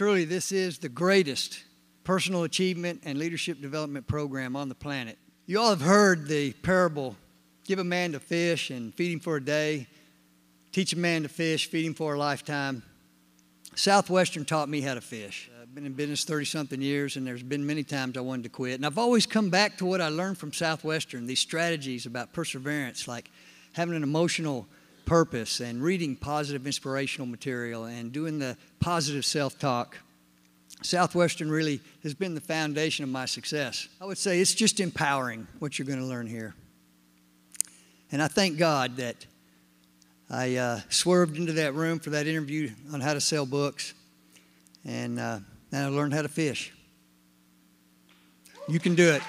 Truly, this is the greatest personal achievement and leadership development program on the planet. You all have heard the parable give a man to fish and feed him for a day, teach a man to fish, feed him for a lifetime. Southwestern taught me how to fish. I've been in business 30 something years, and there's been many times I wanted to quit. And I've always come back to what I learned from Southwestern these strategies about perseverance, like having an emotional purpose and reading positive inspirational material and doing the positive self talk, Southwestern really has been the foundation of my success. I would say it's just empowering what you're going to learn here. And I thank God that I uh, swerved into that room for that interview on how to sell books, and uh, then I learned how to fish. You can do it.